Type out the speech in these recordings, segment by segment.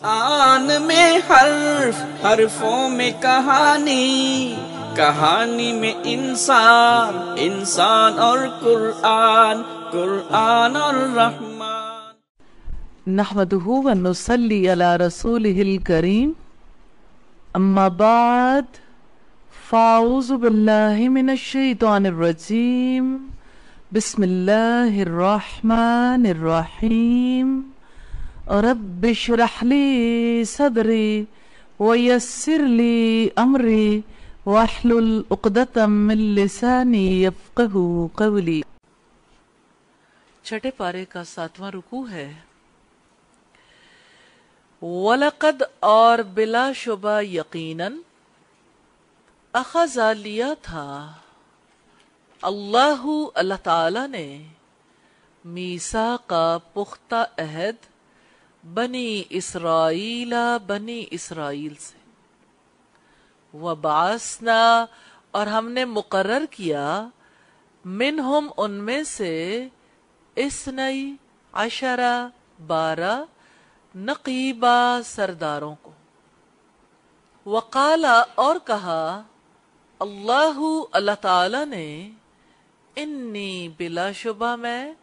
कुरान में हर्फ हर्फों में कहानी कहानी में इंसान इंसान और कुरान कुरान और रहमान नहमदहू व नुसल्ली अला रसूलिहिल करीम अम्मा बाद फाउज बिल्लाहि मिनश शैतानिर रजीम बिस्मिल्लाहिर रहमानिर रहीम रब शरहली सदरी वयसरली अमरी वाहलतमसानी यफ़ू कवली छठे पारे का सातवां रुकू है वलकद और बिला शुबा यकीनन अखजा लिया था अल्लाह अल्लाह ताला ने मीसा का पुख्ता अहद बनी इसराइला बनी इसराइल से वबासना और हमने मुकर्र किया मिन हम उनमें से इस नई अशरा बारह नकीबा सरदारों को वकाला और कहा अल्लाह अल्लाह ताला ने इन्नी बिलाशुबा मैं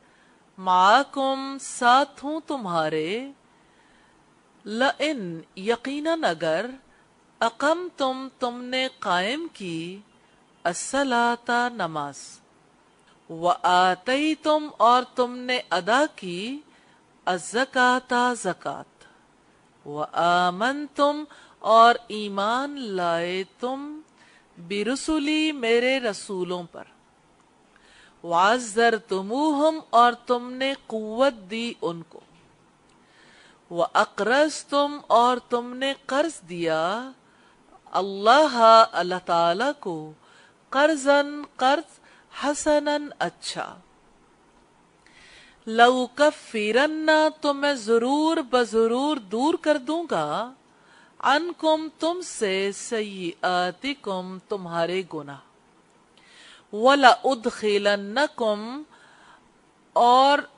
माकुम साथ हूँ तुम्हारे लइन यकीनन अगर अकम तुम तुमने कायम की असलाता नमाज व आतई तुम और तुमने अदा की अजकाता जक़ात व आमन तुम और ईमान लाए तुम बिरसुली मेरे रसूलों पर वाजर तुमूहम और तुमने कुवत दी उनको व अकरज तुम और तुमने कर्ज दिया अल्लाह अल्लाह ताला को कर्जन कर्ज हसनन अच्छा लऊ कफीरन्ना तो मैं जरूर बजरूर दूर कर दूंगा अनकुम तुमसे सही कुम तुम्हारे गुना वला कुम और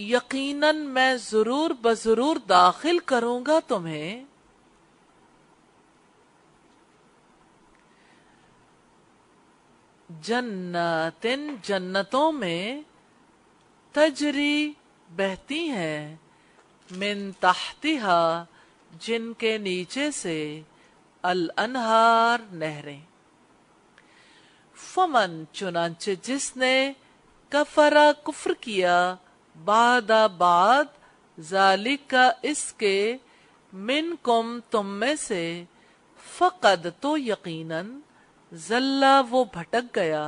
यकीनन मैं जरूर बजरूर दाखिल करूंगा तुम्हें जन्नतिन जन्नतों में तजरी बहती है मिन तहतिहा जिनके नीचे से अल अनहार नहरे फमन चुनाचे जिसने कफरा कुफर किया बादाबाद जालिका इसके मिन कुम तुम में से फ़कद तो यकीनन जल्ला वो भटक गया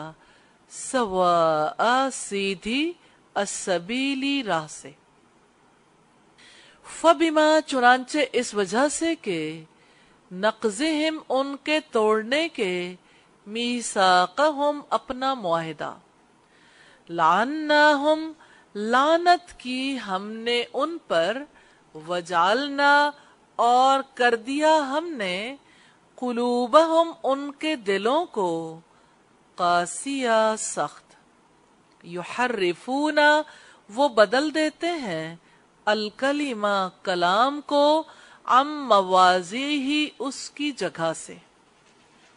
सवा सीधी असबीली राह से फबिमा चुनाचे इस वजह से के नकजहम उनके तोड़ने के मीसा हम अपना मुआहदा लान्ना हम लानत की हमने उन पर वजालना और कर दिया हमने कुलूब हम उनके दिलों को कासिया सख्त युहर्रिफूना वो बदल देते हैं अलकलीमा कलाम को अम मवाजी ही उसकी जगह से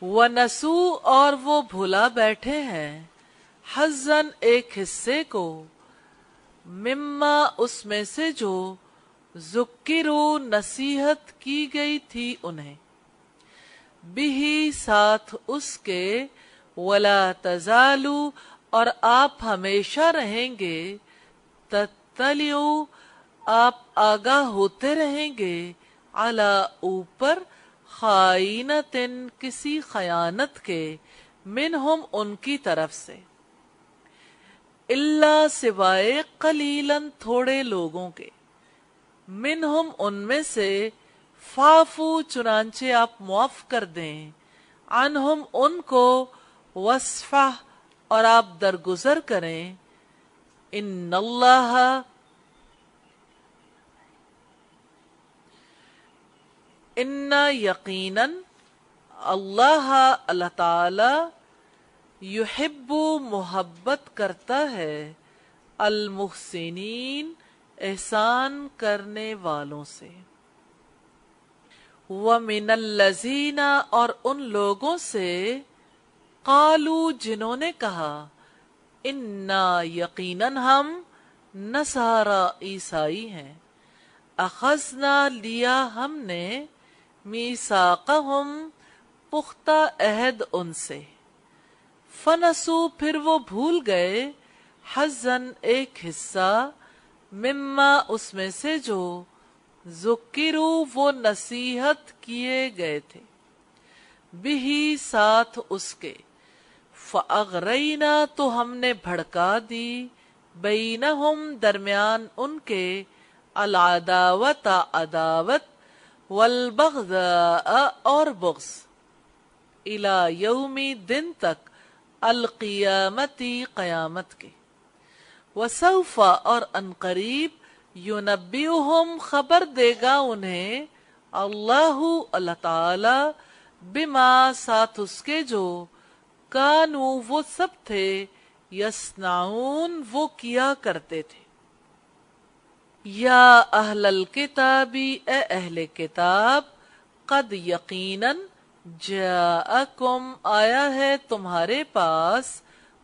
व नसू और वो भुला बैठे हैं हजन एक हिस्से को मिम्मा उसमें से जो जुक्रो नसीहत की गई थी उन्हें बिही साथ उसके वला तजालू और आप हमेशा रहेंगे तत्तलियो आप आगा होते रहेंगे अला ऊपर खाइनतिन किसी खयानत के मिनहुम उनकी तरफ से इल्ला सिवाय कलीलन थोड़े लोगों के मिन हम उनमें से फाफू चुनाचे आप मुआफ कर दें अन हम उनको वस्फा और आप दरगुजर करें इन अल्लाह इन्ना यकीनन अल्लाह अल्लाह ताला युहिब्बू मोहब्बत करता है अल मुहसिनीन एहसान करने वालों से व लजीना और उन लोगों से कालू जिन्होंने कहा इन्ना यकीनन हम नसारा ईसाई हैं अखजना लिया हमने मीसाकहुम पुख्ता अहद उनसे फनसु फिर वो भूल गए हजन एक हिस्सा मिम्मा उसमें से जो जुकिरु वो नसीहत किए गए थे बिही साथ उसके फगरना तो हमने भड़का दी बीना हम दरमियान उनके अलादावत अदावत वलबगदा और बुग्स इला यौमी दिन तक अलकियामती कयामत के वसूफ़ा और अनकरीब युनबीहम खबर देगा उन्हें अल्लाह अल्लाह ताला बिमा साथ उसके जो कानू वो सब थे यसनाउन वो किया करते थे या अहल किताबी अहले किताब कद यकीनन जाकुम आया है तुम्हारे पास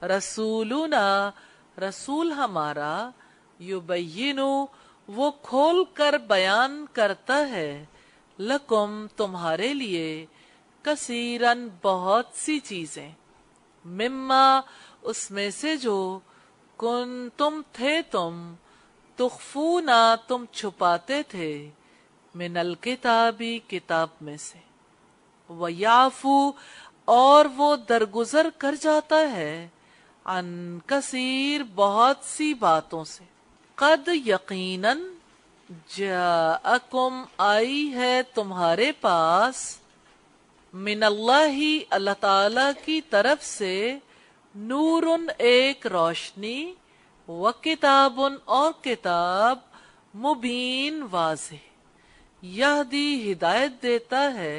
रसूलू रसूलुना रसूल हमारा यु युबैनु वो खोल कर बयान करता है लकुम तुम्हारे लिए कसीरन बहुत सी चीजें मिम्मा उसमें से जो कुन तुम थे तुम ना तुम छुपाते थे मिनल किताबी किताब में से वयाफू और वो दरगुजर कर जाता है अन कसीर बहुत सी बातों से कद यकीनन जाकुम आई है तुम्हारे पास मिनल्लाही अल्लाह ताला की तरफ से नूरुन एक रोशनी व किताबन और किताब मुबीन वाजे यह दी हिदायत देता है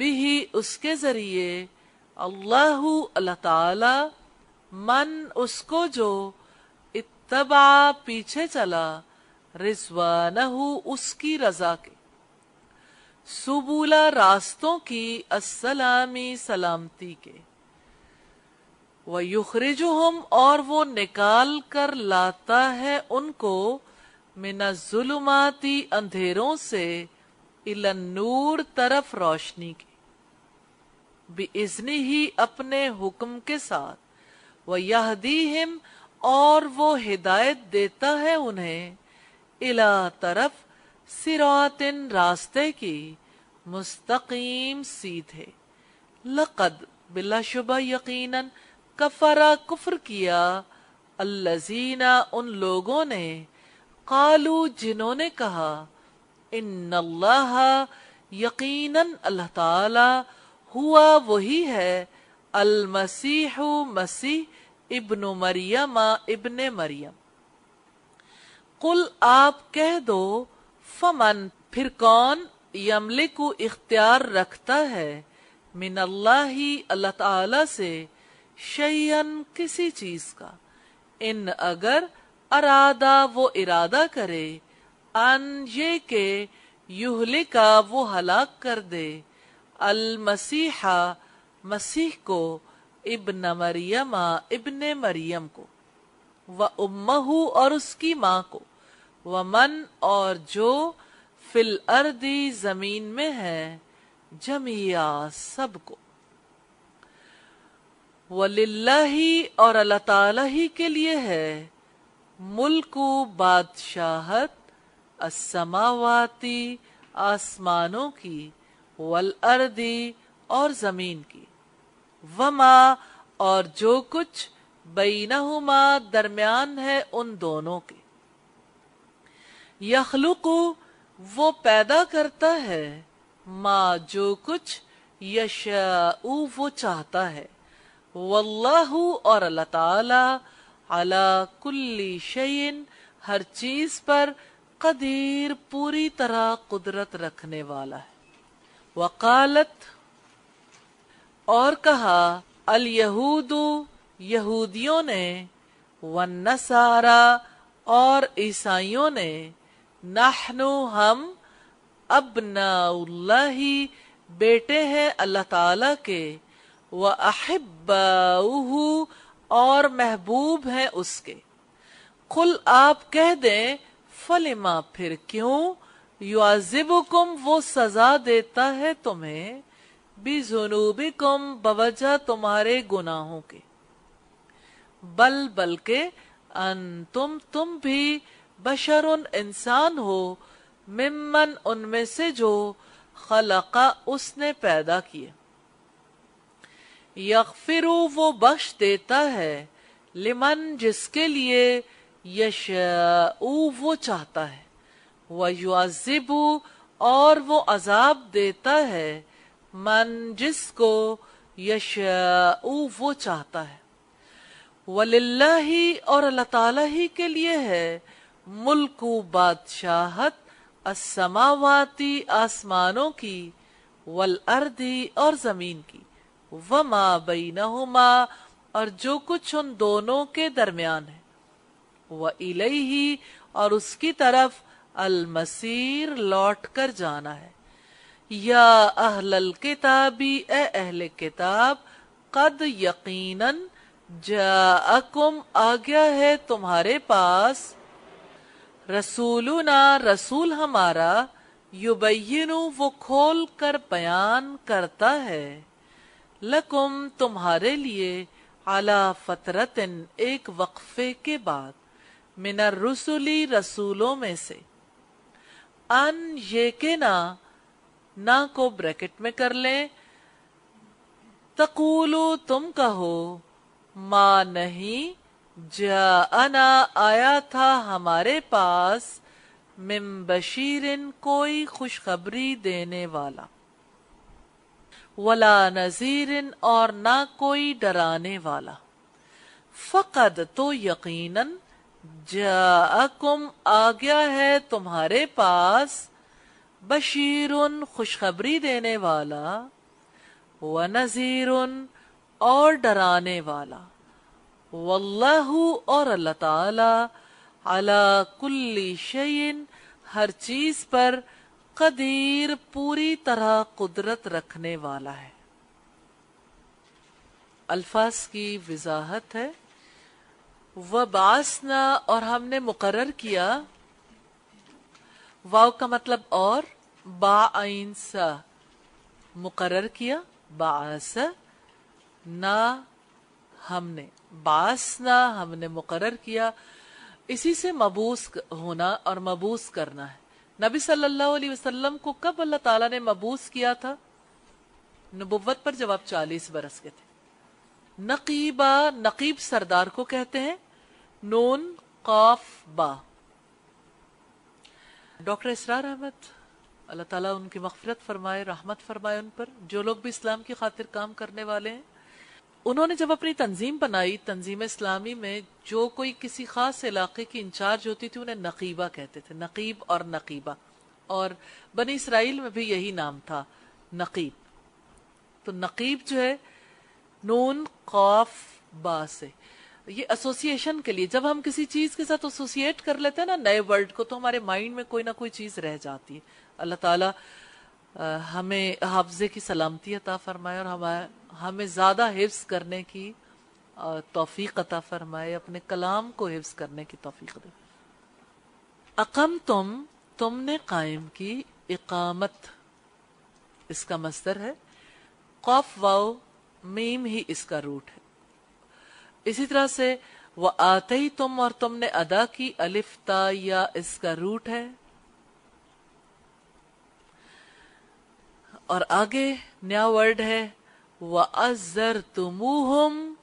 बिही उसके जरिए अल्लाह अल्लाह ताला मन उसको जो इत्तबा पीछे चला रिजवान उसकी रजा के सुबूला रास्तों की असलामी सलामती के वह हम और वो निकाल कर लाता है उनको मिना जुलुमाती अंधेरों से इला नूर तरफ रोशनी की भी इजनी ही अपने हुक्म के साथ वह यहदी हिम और वो हिदायत देता है उन्हें इला तरफ सिरातिन रास्ते की मुस्तकीम सीधे लकद बिलाशुबा यकीनन कफरा कुफर किया अल्लाजीना उन लोगों ने कालू जिन्होंने कहा इन यकीन अल्लाह ताला हुआ वही है अल मसीह मसीह इब्न मरियम इब्न मरियम कुल आप कह दो फमन फिर कौन यमले को इख्तियार रखता है मिन अल्लाह अल्लाह ताला से शयन किसी चीज का इन अगर अरादा वो इरादा करे अन ये के युहले का वो हलाक कर दे अल मसीहा मसीह को इब्न मरियमा इब्न मरियम को व उम्मू और उसकी माँ को व मन और जो फिल अर्दी जमीन में है जमिया सब सबको वलिल्लाही और अल्लाह ताला ही के लिए है मुल्क बादशाहत असमावाती आसमानों की वल अर्दी और जमीन की वमा और जो कुछ बीनहुमा दरमियान है उन दोनों के यखलुकु वो पैदा करता है माँ जो कुछ यशाऊ वो चाहता है वल्लाहु और अल्लाह ताला अला कुल्ली शयिन हर चीज पर कदीर पूरी तरह कुदरत रखने वाला है वकालत और कहा अल यहूदू यहूदियों ने वसारा और ईसाइयों ने नाहनो हम अबनाउल्लाही बेटे हैं अल्लाह ताला के व अहिब्बाहू और महबूब हैं उसके कुल आप कह दें फलिमा फिर क्यों युआजिबुकुम वो सजा देता है तुम्हें भी बिजुनूबिकुम बवजह तुम्हारे गुनाहों के बल बल्कि अंतुम तुम भी बशर उन इंसान हो मिम्मन उनमें से जो खलका उसने पैदा किए यकफिरु वो बख्श देता है लिमन जिसके लिए यश वो चाहता है वयुआजिबू और वो अजाब देता है मन जिसको यश वो चाहता है वलिल्ला और अल्लाह ताला ही के लिए है मुल्क बादशाहत असमावाती आसमानों की वल अर्दी और जमीन की वमा बीना और जो कुछ उन दोनों के दरमियान है व ही और उसकी तरफ मसीर लौट कर जाना है या अहल किताबी अहल किताब कद जा अकुम आ गया है तुम्हारे पास रसूलुना रसूल हमारा युबैनु वो खोल कर बयान करता है लकुम तुम्हारे लिए आला फतरतन एक वक्फे के बाद मिनर रसुली रसूलों में से अन ये के ना ना को ब्रैकेट में कर लें तकूलू तुम कहो मा नहीं अना आया था हमारे पास मिम बशीरिन कोई खुशखबरी देने वाला वला नजीरिन और ना कोई डराने वाला फकद तो यकीनन जाकुम आ गया है तुम्हारे पास बशीर उन खुशखबरी देने वाला व नजीर उन और डराने वाला वल्लाहु और अल्लाह ताला अला कुल्ली शयन हर चीज पर कदीर पूरी तरह कुदरत रखने वाला है अल्फाज की वजाहत है वबासना और हमने मुकर किया वाव का मतलब और बाइनसा मुकर्र किया बास ना हमने बासना हमने मुकर किया इसी से मबूस होना और मबूस करना है नबी सल्लल्लाहु अलैहि वसल्लम को कब अल्लाह ताला ने मबूस किया था नबुवत पर जवाब चालीस बरस के थे नकीबा नकीब सरदार को कहते हैं नून कौफ बा डॉक्टर इसरार अहमद अल्लाह ताला उनकी मगफरत फरमाए रहमत फरमाए उन पर जो लोग भी इस्लाम की खातिर काम करने वाले हैं उन्होंने जब अपनी तंजीम बनाई तंजीम इस्लामी में जो कोई किसी खास इलाके की इंचार्ज होती थी उन्हें नकीबा कहते थे नकीब और नकीबा और बनी इसराइल में भी यही नाम था नकीब तो नकीब जो है नून कौफ बा से ये एसोसिएशन के लिए जब हम किसी चीज के साथ एसोसिएट कर लेते हैं ना नए वर्ल्ड को तो हमारे माइंड में कोई ना कोई चीज रह जाती है अल्लाह ताला हमें हाफजे की सलामती अता फरमाए और हमारे हमें ज़्यादा हिफ्स करने की तोफ़ीक अता फरमाए अपने कलाम को हिफ्स करने की तोफ़ीक दे अकम तुम तुमने कायम की इकामत इसका मस्तर है कौफ वाओ मीम ही इसका रूट है इसी तरह से वह आते ही तुम और तुमने अदा की अलिफ ता या इसका रूट है और आगे नया वर्ड है वह अजर हम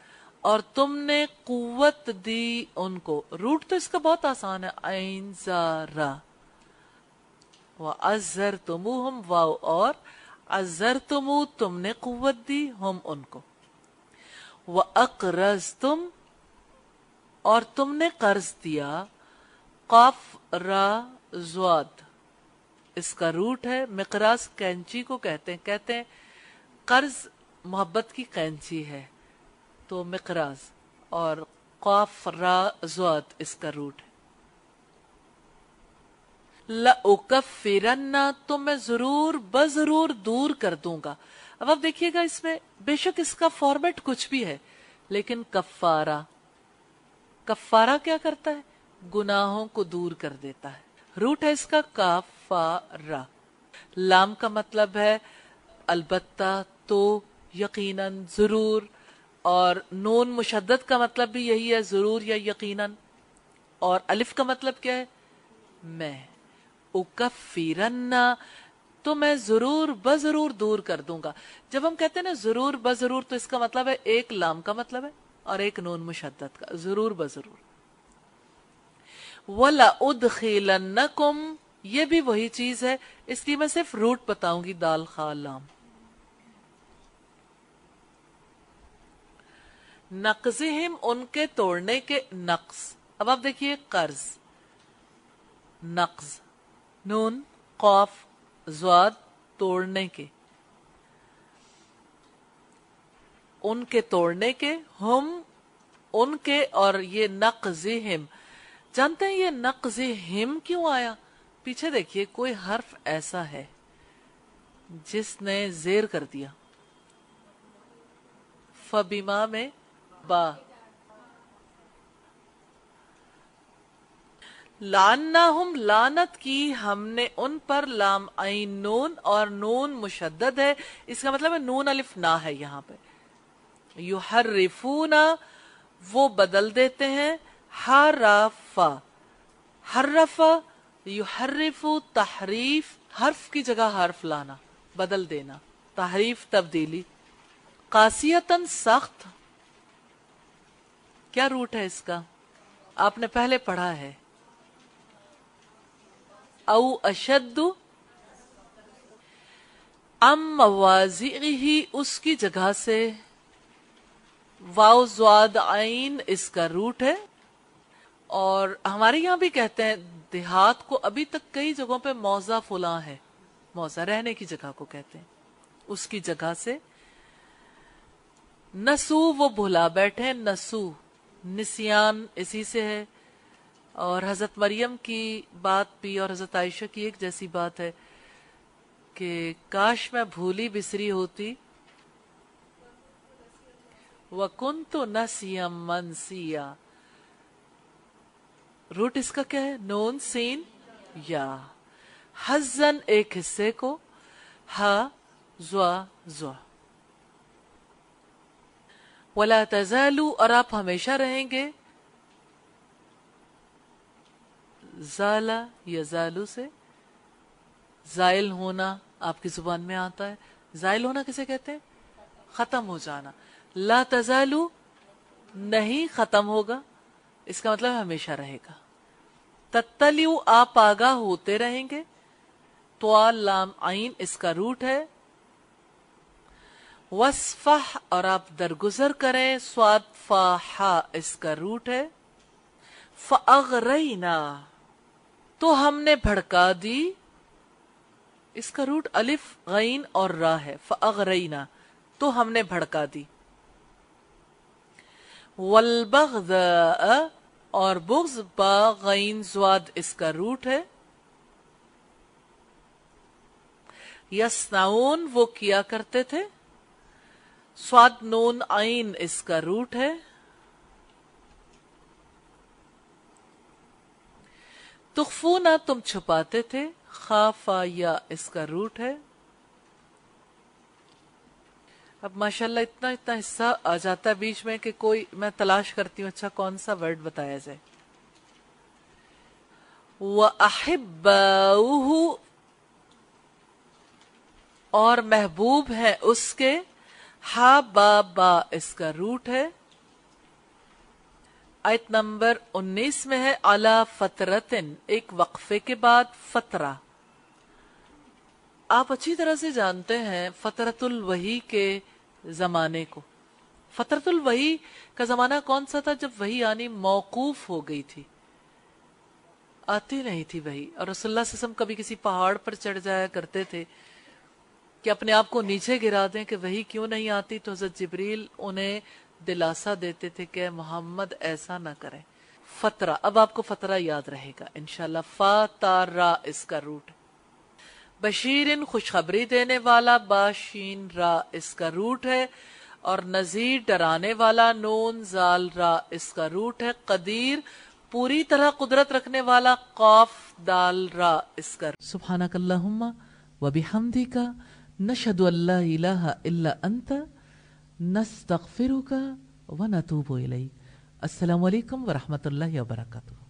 और तुमने कुवत दी उनको रूट तो इसका बहुत आसान है आइन जारा वह अजर तुमूहम वाओ और अजर तुम तुमने कुवत दी हम उनको व अकरज तुम और तुमने कर्ज दिया कफ राजवाद इसका रूट है मिकराज कैंची को कहते हैं कहते हैं कर्ज मोहब्बत की कैंची है तो मिकराज और कफ राजवाद इसका रूट है लकफ फिरन्ना तो मैं जरूर बजरूर दूर कर दूंगा अब आप देखिएगा इसमें बेशक इसका फॉर्मेट कुछ भी है लेकिन कफारा कफारा क्या करता है गुनाहों को दूर कर देता है रूट है इसका काफारा लाम का मतलब है अलबत्ता तो यकीनन जरूर और नोन मुशद्दत का मतलब भी यही है जरूर या यकीनन और अलिफ का मतलब क्या है मैं उकफिरन्ना तो मैं जरूर ब जरूर दूर कर दूंगा जब हम कहते हैं ना जरूर ब जरूर तो इसका मतलब है एक लाम का मतलब है और एक नून मुशद्दत का जरूर ब जरूर वला उदीलकुम ये भी वही चीज है इसलिए मैं सिर्फ रूट बताऊंगी दाल खा लाम नकजिम उनके तोड़ने के नक्स अब आप देखिए कर्ज नक्स नून कौफ ज्वाद तोड़ने के उनके तोड़ने के हम उनके और ये नक हिम जानते हैं ये नकज हिम क्यों आया पीछे देखिए कोई हर्फ ऐसा है जिसने जेर कर दिया फबीमा में बा ना हम लानत की हमने उन पर लाम आई नून और नून मुशद है इसका मतलब है नून अलिफ ना है यहाँ पे यू हर रिफू ना वो बदल देते हैं हरफा हर्रफा यू हर्रिफू तहरीफ हर्फ की जगह हर्फ लाना बदल देना तहरीफ तब्दीली कासियतन सख्त क्या रूट है इसका आपने पहले पढ़ा है औ अशद अम मवाजी ही उसकी जगह से वाओ जवाद आइन इसका रूट है और हमारे यहाँ भी कहते हैं देहात को अभी तक कई जगहों पे मौजा फुला है मौजा रहने की जगह को कहते हैं उसकी जगह से नसू वो भुला बैठे नसू निसियान इसी से है और हज़रत मरियम की बात भी और हज़रत आयशा की एक जैसी बात है कि काश मैं भूली बिसरी होती वकुन तो न सीयम मन सिया रूट इसका क्या है नोन सीन या हजन एक हिस्से को हा जुआ जुआ वला तजालू और आप हमेशा रहेंगे जाला जालू से जायल होना आपकी जुबान में आता है जायल होना किसे कहते हैं खत्म हो जाना ला तजालू नहीं खत्म होगा इसका मतलब हमेशा रहेगा तत्तलियु आप आगा होते रहेंगे तो लाम आइन इसका रूट है वसफह और आप दरगुजर करें स्वाद फाहा इसका रूट है फ फअगरैना तो हमने भड़का दी इसका रूट अलिफ गईन और रा है फगरईना तो हमने भड़का दी वलबग और बुग्ज बाइन जवाद इसका रूट है यसनाउन वो किया करते थे स्वाद नोन आइन इसका रूट है तुखफूना तुम छुपाते थे खाफा या इसका रूट है अब माशाल्लाह इतना इतना हिस्सा आ जाता है बीच में कि कोई मैं तलाश करती हूँ अच्छा कौन सा वर्ड बताया जाए वह और महबूब है उसके हा बा बा इसका रूट है आयत नंबर 19 में है अला फतरतन एक वक्फे के बाद फतरा आप अच्छी तरह से जानते हैं फतरतुल वही के जमाने को फतरतुल वही का जमाना कौन सा था जब वही यानी मौकूफ हो गई थी आती नहीं थी वही और रसुल्ला सम कभी किसी पहाड़ पर चढ़ जाया करते थे कि अपने आप को नीचे गिरा दें कि वही क्यों नहीं आती तो हजरत जबरील उन्हें दिलासा देते थे कि मोहम्मद ऐसा ना करें फतरा अब आपको फतरा याद रहेगा इनशाला फातारा इसका रूट बशीर खुशखबरी देने वाला बाशीन रा इसका रूट है और नजीर डराने वाला नून जाल रा इसका रूट है कदीर पूरी तरह कुदरत रखने वाला कौफ दाल रा इसका सुबहाना कल्ला वबी हमदी का नशद अल्लाह इला अंता نستغفرك ونتوب إليك السلام عليكم ورحمة الله وبركاته